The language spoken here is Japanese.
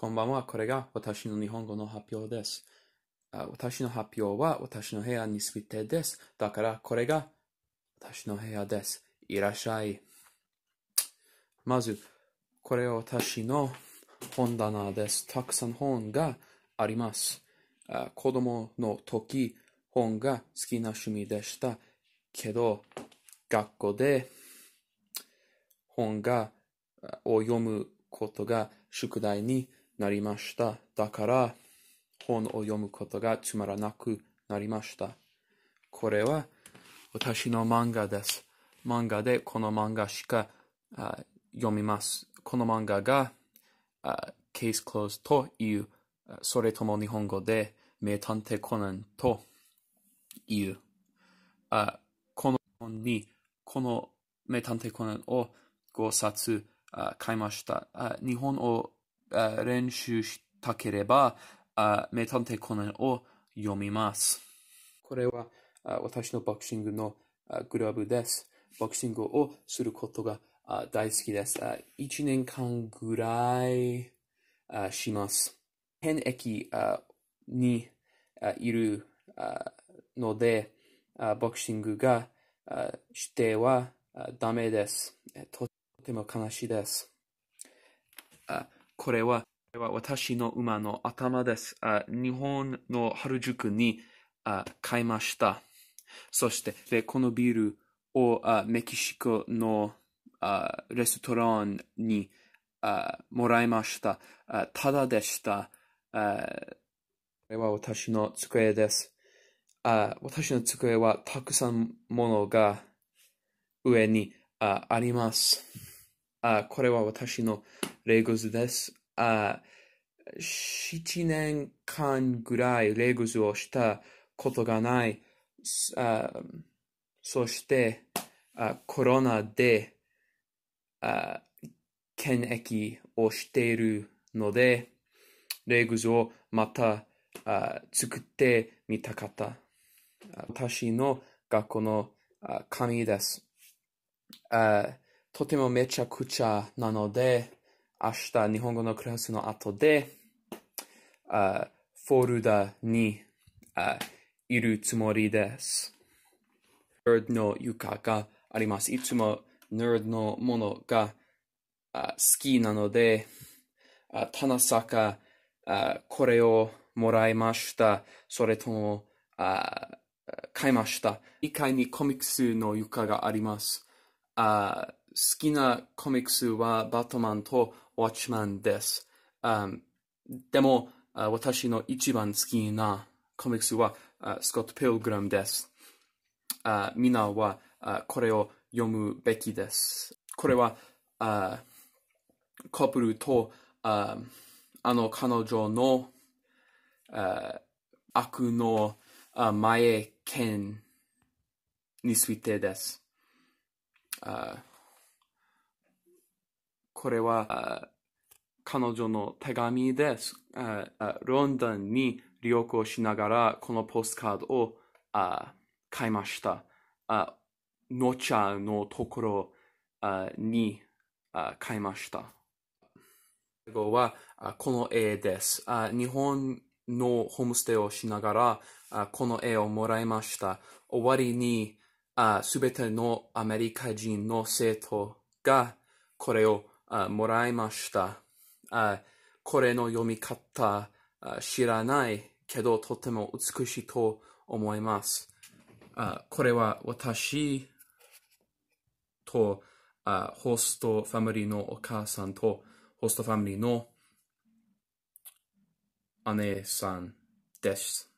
こんばんは。これが私の日本語の発表です。私の発表は私の部屋についてです。だからこれが私の部屋です。いらっしゃい。まず、これは私の本棚です。たくさん本があります。子供の時、本が好きな趣味でした。けど、学校で本がを読むことが宿題になりました。だから、本を読むことがつまらなくなりました。これは私の漫画です。漫画でこの漫画しか読みます。この漫画がケースクローズという、それとも日本語で名探偵コナンという。あこの本にこの名探偵コナンを5冊買いました。日本を練習したければ、メタンテコナンを読みます。これは私のボクシングのグラブです。ボクシングをすることが大好きです。1年間ぐらいします。変駅にいるので、ボクシングがしてはダメです。とても悲しいです。これは私の馬の頭です。日本の春塾に買いました。そして、このビールをメキシコのレストランにもらいました。ただでした。これは私の机です。私の机はたくさんものが上にあります。これは私のレゴスです。あ7年間ぐらいレゴスをしたことがない。あそしてあコロナであ検疫をしているので、レグズをまたあ作ってみたかった。私の学校の紙です。あとてもめちゃくちゃなので、明日、日本語のクラスの後で、あフォルダにあいるつもりです。ヌ r d の床があります。いつもヌードのものがあ好きなので、あ棚坂あ、これをもらいました。それとも、あ買いました。1階にコミックスの床があります。あ好きなコミックスはバットマンとウォッチマンです。でも、私の一番好きなコミックスはスコット・ピルグラムです。みんなはこれを読むべきです。これはコプルとあの彼女の悪の前剣についてです。これは彼女の手紙です。ロンドンに旅行しながらこのポストカードを買いました。のちゃのところに買いました。最後はこの絵です。日本のホームステイをしながらこの絵をもらいました。終わりにすべてのアメリカ人の生徒がこれをあもらいましたあ。これの読み方あ知らないけどとても美しいと思います。あこれは私とあホストファミリーのお母さんとホストファミリーの姉さんです。